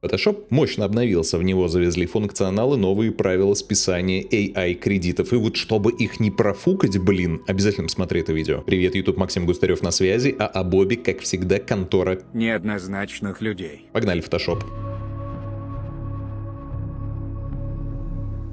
Photoshop мощно обновился, в него завезли функционалы, новые правила списания AI-кредитов. И вот чтобы их не профукать, блин, обязательно посмотри это видео. Привет, YouTube, Максим Густарев на связи, а о Бобе, как всегда, контора неоднозначных людей. Погнали, Photoshop.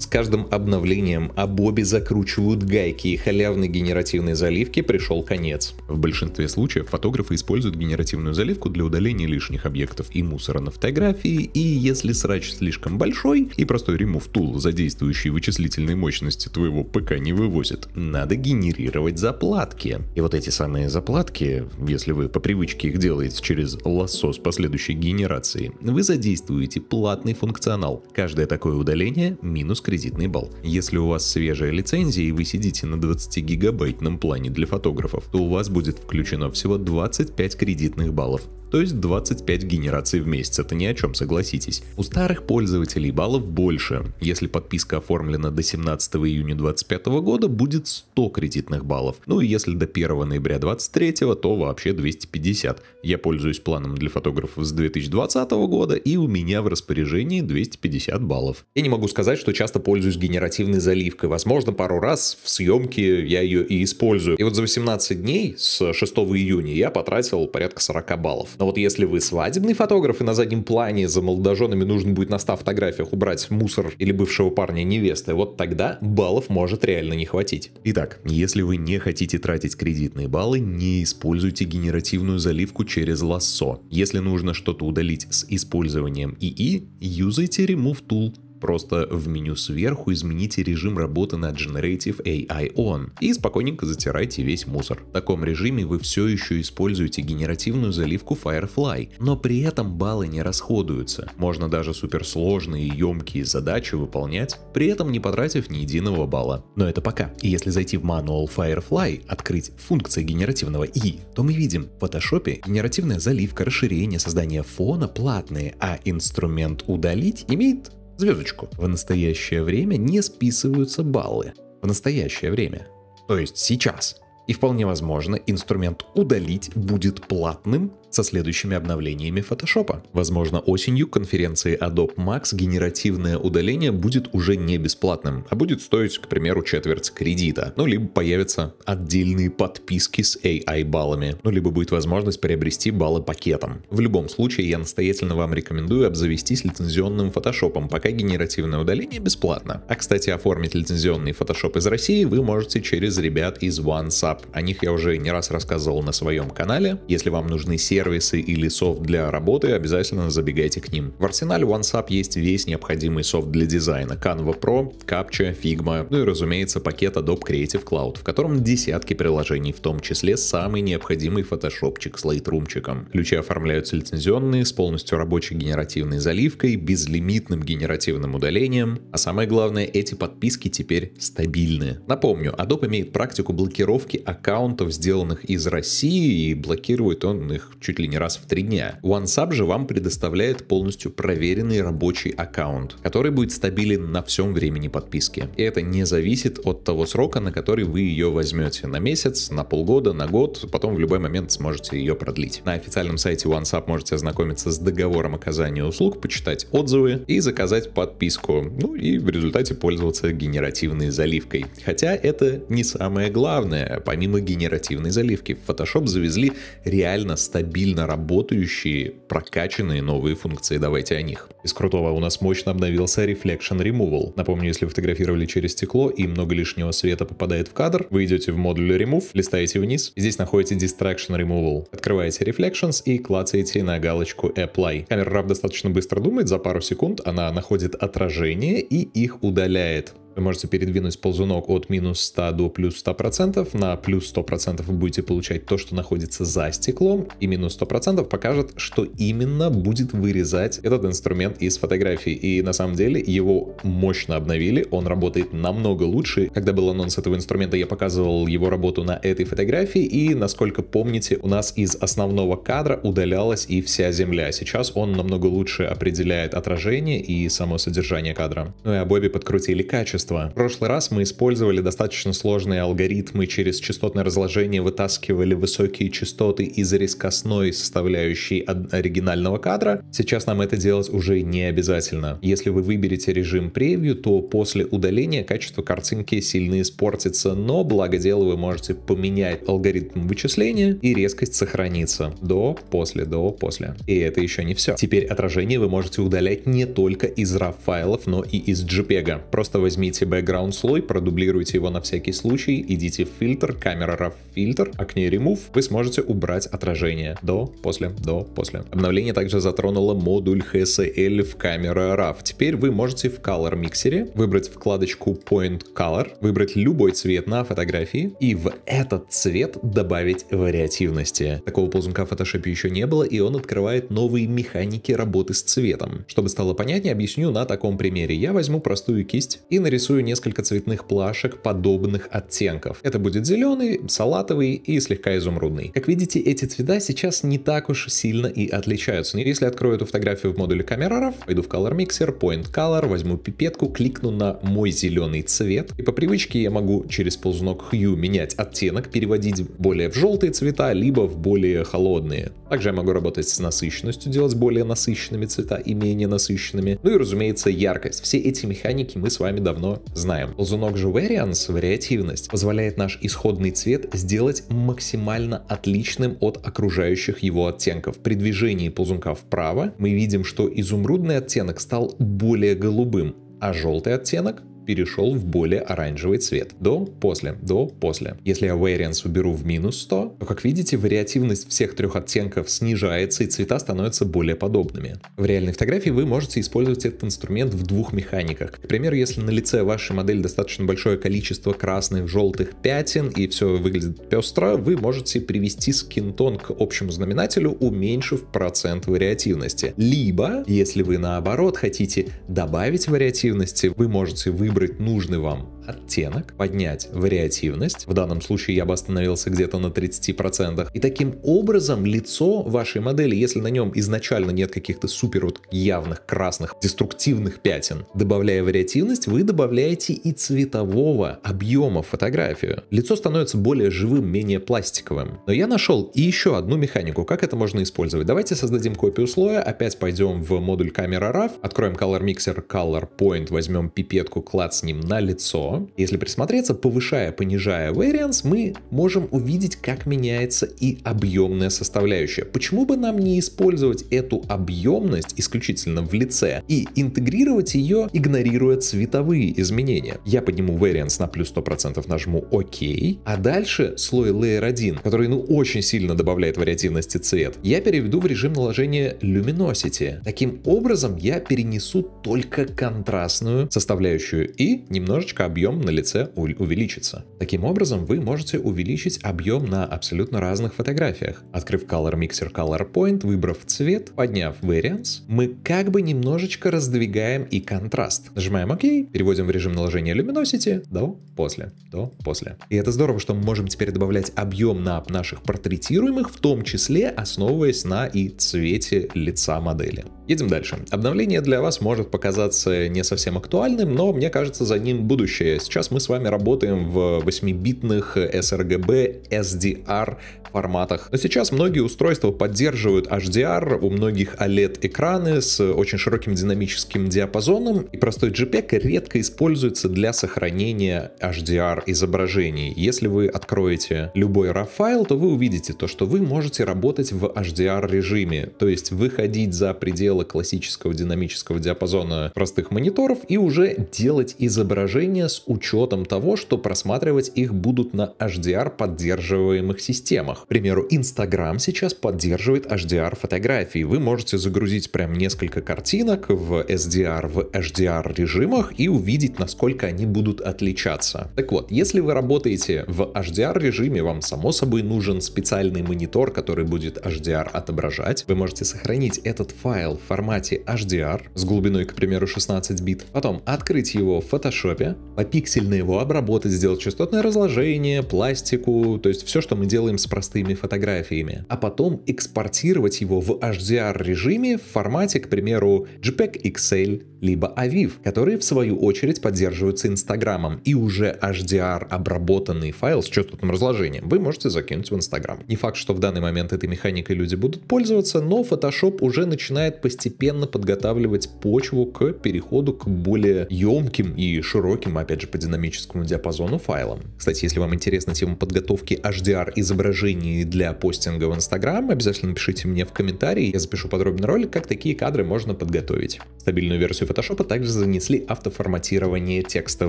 С каждым обновлением Абоби закручивают гайки, и халявной генеративной заливки пришел конец. В большинстве случаев фотографы используют генеративную заливку для удаления лишних объектов и мусора на фотографии, и если срач слишком большой и простой remove tool, задействующий вычислительные мощности твоего ПК не вывозит, надо генерировать заплатки. И вот эти самые заплатки, если вы по привычке их делаете через лассо с последующей генерацией, вы задействуете платный функционал. Каждое такое удаление минус кредитный балл. Если у вас свежая лицензия и вы сидите на 20-гигабайтном плане для фотографов, то у вас будет включено всего 25 кредитных баллов то есть 25 генераций в месяц, это ни о чем, согласитесь. У старых пользователей баллов больше. Если подписка оформлена до 17 июня 2025 года, будет 100 кредитных баллов. Ну и если до 1 ноября 2023, то вообще 250. Я пользуюсь планом для фотографов с 2020 года, и у меня в распоряжении 250 баллов. Я не могу сказать, что часто пользуюсь генеративной заливкой. Возможно, пару раз в съемке я ее и использую. И вот за 18 дней с 6 июня я потратил порядка 40 баллов. Но вот если вы свадебный фотограф, и на заднем плане за молодоженами нужно будет на 100 фотографиях убрать мусор или бывшего парня невесты, вот тогда баллов может реально не хватить. Итак, если вы не хотите тратить кредитные баллы, не используйте генеративную заливку через лассо. Если нужно что-то удалить с использованием ИИ, юзайте Remove Tool. Просто в меню сверху измените режим работы на Generative AI On и спокойненько затирайте весь мусор. В таком режиме вы все еще используете генеративную заливку Firefly, но при этом баллы не расходуются. Можно даже суперсложные и емкие задачи выполнять, при этом не потратив ни единого балла. Но это пока. И если зайти в Manual Firefly, открыть функции генеративного и, то мы видим в Photoshop генеративная заливка, расширение, создание фона платные, а инструмент удалить имеет звездочку. В настоящее время не списываются баллы. В настоящее время. То есть сейчас. И вполне возможно, инструмент удалить будет платным со следующими обновлениями Photoshop. Возможно, осенью конференции Adobe Max генеративное удаление будет уже не бесплатным, а будет стоить, к примеру, четверть кредита. Ну, либо появятся отдельные подписки с AI-баллами, ну, либо будет возможность приобрести баллы пакетом. В любом случае, я настоятельно вам рекомендую обзавестись лицензионным фотошопом, пока генеративное удаление бесплатно. А, кстати, оформить лицензионный Photoshop из России вы можете через ребят из OneSub. О них я уже не раз рассказывал на своем канале. Если вам нужны сервисы, сервисы или софт для работы, обязательно забегайте к ним. В арсенале OneSap есть весь необходимый софт для дизайна. Canva Pro, Capture, Figma, ну и, разумеется, пакет Adobe Creative Cloud, в котором десятки приложений, в том числе самый необходимый фотошопчик с лайтрумчиком. Ключи оформляются лицензионные, с полностью рабочей генеративной заливкой, безлимитным генеративным удалением, а самое главное, эти подписки теперь стабильные Напомню, Adobe имеет практику блокировки аккаунтов, сделанных из России, и блокирует он их чуть чуть ли не раз в три дня. OneSub же вам предоставляет полностью проверенный рабочий аккаунт, который будет стабилен на всем времени подписки. И это не зависит от того срока, на который вы ее возьмете. На месяц, на полгода, на год, потом в любой момент сможете ее продлить. На официальном сайте OneSub можете ознакомиться с договором оказания услуг, почитать отзывы и заказать подписку. Ну и в результате пользоваться генеративной заливкой. Хотя это не самое главное. Помимо генеративной заливки в Photoshop завезли реально стабильный стабильно работающие, прокачанные новые функции. Давайте о них. Из крутого у нас мощно обновился Reflection Removal. Напомню, если фотографировали через стекло и много лишнего света попадает в кадр, вы идете в модуль Remove, листаете вниз, здесь находите Distraction Removal. Открываете Reflections и клацаете на галочку Apply. Камера RAW достаточно быстро думает, за пару секунд она находит отражение и их удаляет. Вы можете передвинуть ползунок от минус 100 до плюс 100%. На плюс 100% вы будете получать то, что находится за стеклом. И минус 100% покажет, что именно будет вырезать этот инструмент из фотографии. И на самом деле его мощно обновили. Он работает намного лучше. Когда был анонс этого инструмента, я показывал его работу на этой фотографии. И, насколько помните, у нас из основного кадра удалялась и вся земля. Сейчас он намного лучше определяет отражение и само содержание кадра. Ну и обои подкрутили качество общества. В прошлый раз мы использовали достаточно сложные алгоритмы, через частотное разложение вытаскивали высокие частоты из резкостной составляющей оригинального кадра. Сейчас нам это делать уже не обязательно. Если вы выберете режим превью, то после удаления качество картинки сильно испортится, но благо дело вы можете поменять алгоритм вычисления и резкость сохранится. До, после, до, после. И это еще не все. Теперь отражение вы можете удалять не только из RAW файлов, но и из JPEG. Просто возьми Возьмите background слой, продублируйте его на всякий случай, идите в фильтр, камера RAW фильтр, окне а Remove, вы сможете убрать отражение. До, после, до, после. Обновление также затронуло модуль HSL в камера RAW. Теперь вы можете в Color Mixer выбрать вкладочку Point Color, выбрать любой цвет на фотографии и в этот цвет добавить вариативности. Такого ползунка в Photoshop еще не было, и он открывает новые механики работы с цветом. Чтобы стало понятнее, объясню на таком примере. Я возьму простую кисть и нарисую нарисую несколько цветных плашек подобных оттенков. Это будет зеленый, салатовый и слегка изумрудный. Как видите, эти цвета сейчас не так уж сильно и отличаются. Если открою эту фотографию в модуле камераров, пойду в Color Mixer, Point Color, возьму пипетку, кликну на мой зеленый цвет. И по привычке я могу через ползунок Hue менять оттенок, переводить более в желтые цвета, либо в более холодные. Также я могу работать с насыщенностью, делать более насыщенными цвета и менее насыщенными. Ну и разумеется яркость. Все эти механики мы с вами давно давно знаем. Ползунок же Variance, вариативность, позволяет наш исходный цвет сделать максимально отличным от окружающих его оттенков. При движении ползунка вправо мы видим, что изумрудный оттенок стал более голубым, а желтый оттенок перешел в более оранжевый цвет. До, после, до, после. Если я variance уберу в минус 100, то, как видите, вариативность всех трех оттенков снижается и цвета становятся более подобными. В реальной фотографии вы можете использовать этот инструмент в двух механиках. К примеру, если на лице вашей модели достаточно большое количество красных, желтых пятен и все выглядит пестро, вы можете привести скинтон к общему знаменателю, уменьшив процент вариативности. Либо, если вы наоборот хотите добавить вариативности, вы можете выбрать выбрать нужный вам оттенок, поднять вариативность. В данном случае я бы остановился где-то на 30%. И таким образом лицо вашей модели, если на нем изначально нет каких-то супер вот явных красных деструктивных пятен, добавляя вариативность, вы добавляете и цветового объема в фотографию. Лицо становится более живым, менее пластиковым. Но я нашел и еще одну механику, как это можно использовать. Давайте создадим копию слоя, опять пойдем в модуль камера RAW, откроем Color Mixer, Color Point, возьмем пипетку, клацнем на лицо, если присмотреться, повышая, понижая variance, мы можем увидеть, как меняется и объемная составляющая. Почему бы нам не использовать эту объемность исключительно в лице и интегрировать ее, игнорируя цветовые изменения? Я подниму variance на плюс 100%, нажму ОК, а дальше слой Layer 1, который ну очень сильно добавляет вариативности цвет, я переведу в режим наложения Luminosity. Таким образом я перенесу только контрастную составляющую и немножечко объем объем на лице увеличится. Таким образом, вы можете увеличить объем на абсолютно разных фотографиях. Открыв Color Mixer Color Point, выбрав цвет, подняв Variance, мы как бы немножечко раздвигаем и контраст. Нажимаем ОК, переводим в режим наложения Luminosity, до, после, до, после. И это здорово, что мы можем теперь добавлять объем на наших портретируемых, в том числе основываясь на и цвете лица модели. Едем дальше. Обновление для вас может показаться не совсем актуальным, но мне кажется за ним будущее. Сейчас мы с вами работаем в 8-битных sRGB SDR форматах. Но сейчас многие устройства поддерживают HDR, у многих OLED-экраны с очень широким динамическим диапазоном, и простой JPEG редко используется для сохранения HDR изображений. Если вы откроете любой RAW файл, то вы увидите то, что вы можете работать в HDR режиме, то есть выходить за пределы пределы классического динамического диапазона простых мониторов и уже делать изображения с учетом того, что просматривать их будут на HDR поддерживаемых системах. К примеру, Instagram сейчас поддерживает HDR фотографии. Вы можете загрузить прям несколько картинок в SDR, в HDR режимах и увидеть, насколько они будут отличаться. Так вот, если вы работаете в HDR режиме, вам само собой нужен специальный монитор, который будет HDR отображать. Вы можете сохранить этот файл формате HDR с глубиной, к примеру, 16 бит, потом открыть его в Photoshop, попиксельно его обработать, сделать частотное разложение, пластику, то есть все, что мы делаем с простыми фотографиями, а потом экспортировать его в HDR режиме в формате, к примеру, JPEG XL либо AVIV, которые в свою очередь поддерживаются Инстаграмом, и уже HDR обработанный файл с частотным разложением вы можете закинуть в Инстаграм. Не факт, что в данный момент этой механикой люди будут пользоваться, но Photoshop уже начинает постепенно постепенно подготавливать почву к переходу к более емким и широким, опять же, по динамическому диапазону файлам. Кстати, если вам интересна тема подготовки HDR изображений для постинга в Instagram, обязательно напишите мне в комментарии, я запишу подробный ролик, как такие кадры можно подготовить. Стабильную версию Photoshop также занесли автоформатирование текста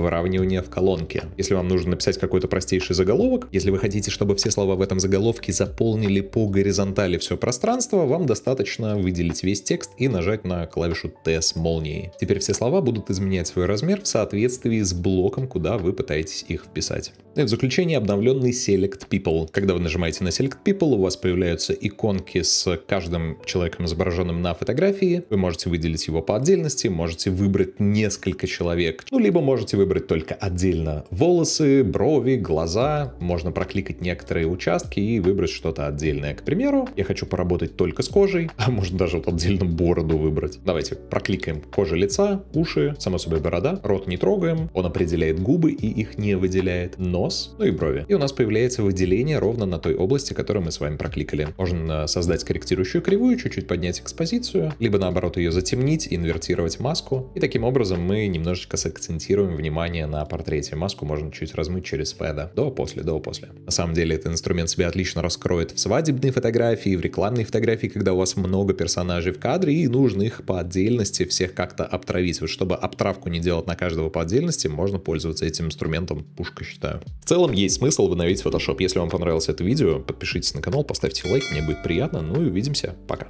выравнивания в колонке. Если вам нужно написать какой-то простейший заголовок, если вы хотите, чтобы все слова в этом заголовке заполнили по горизонтали все пространство, вам достаточно выделить весь текст текст и нажать на клавишу T с молнией. Теперь все слова будут изменять свой размер в соответствии с блоком, куда вы пытаетесь их вписать. И в заключение обновленный Select People. Когда вы нажимаете на Select People, у вас появляются иконки с каждым человеком, изображенным на фотографии. Вы можете выделить его по отдельности, можете выбрать несколько человек. Ну, либо можете выбрать только отдельно волосы, брови, глаза. Можно прокликать некоторые участки и выбрать что-то отдельное. К примеру, я хочу поработать только с кожей, а может даже вот отдельно бороду выбрать. Давайте прокликаем кожа лица, уши, само собой борода, рот не трогаем, он определяет губы и их не выделяет, нос, ну и брови. И у нас появляется выделение ровно на той области, которую мы с вами прокликали. Можно создать корректирующую кривую, чуть-чуть поднять экспозицию, либо наоборот ее затемнить, инвертировать маску. И таким образом мы немножечко сакцентируем внимание на портрете. Маску можно чуть размыть через феда. До-после, до-после. На самом деле этот инструмент себя отлично раскроет в свадебной фотографии, в рекламной фотографии, когда у вас много персонажей в кадре, и нужно их по отдельности всех как-то обтравить. Вот чтобы обтравку не делать на каждого по отдельности, можно пользоваться этим инструментом, пушка считаю. В целом есть смысл обновить Photoshop. Если вам понравилось это видео, подпишитесь на канал, поставьте лайк, мне будет приятно, ну и увидимся, пока.